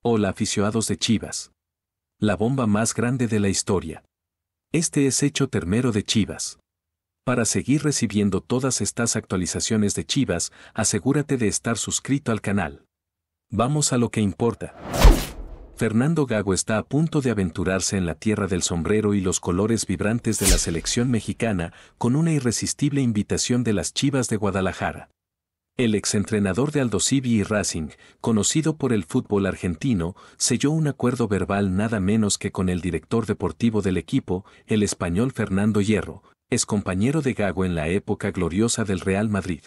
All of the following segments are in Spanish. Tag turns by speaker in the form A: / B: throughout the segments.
A: Hola aficionados de Chivas. La bomba más grande de la historia. Este es hecho termero de Chivas. Para seguir recibiendo todas estas actualizaciones de Chivas, asegúrate de estar suscrito al canal. Vamos a lo que importa. Fernando Gago está a punto de aventurarse en la tierra del sombrero y los colores vibrantes de la selección mexicana con una irresistible invitación de las Chivas de Guadalajara. El exentrenador de Aldosivi y Racing, conocido por el fútbol argentino, selló un acuerdo verbal nada menos que con el director deportivo del equipo, el español Fernando Hierro, excompañero de Gago en la época gloriosa del Real Madrid.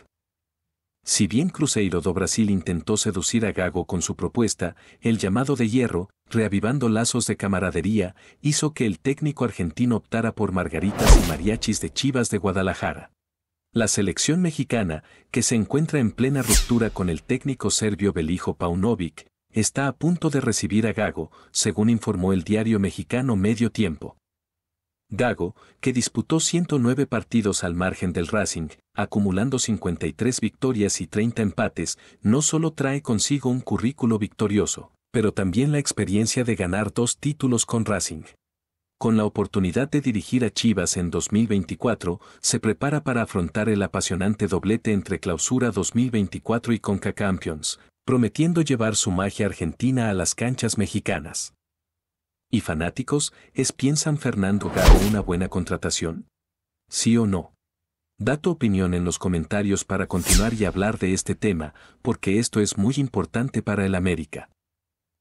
A: Si bien Cruzeiro do Brasil intentó seducir a Gago con su propuesta, el llamado de Hierro, reavivando lazos de camaradería, hizo que el técnico argentino optara por Margaritas y Mariachis de Chivas de Guadalajara. La selección mexicana, que se encuentra en plena ruptura con el técnico serbio Belijo Paunovic, está a punto de recibir a Gago, según informó el diario mexicano Medio Tiempo. Gago, que disputó 109 partidos al margen del Racing, acumulando 53 victorias y 30 empates, no solo trae consigo un currículo victorioso, pero también la experiencia de ganar dos títulos con Racing con la oportunidad de dirigir a Chivas en 2024, se prepara para afrontar el apasionante doblete entre Clausura 2024 y Conca Champions, prometiendo llevar su magia argentina a las canchas mexicanas. Y fanáticos, ¿es piensan Fernando Garo una buena contratación? ¿Sí o no? Da tu opinión en los comentarios para continuar y hablar de este tema, porque esto es muy importante para el América.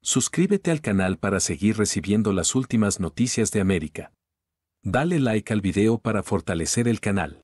A: Suscríbete al canal para seguir recibiendo las últimas noticias de América. Dale like al video para fortalecer el canal.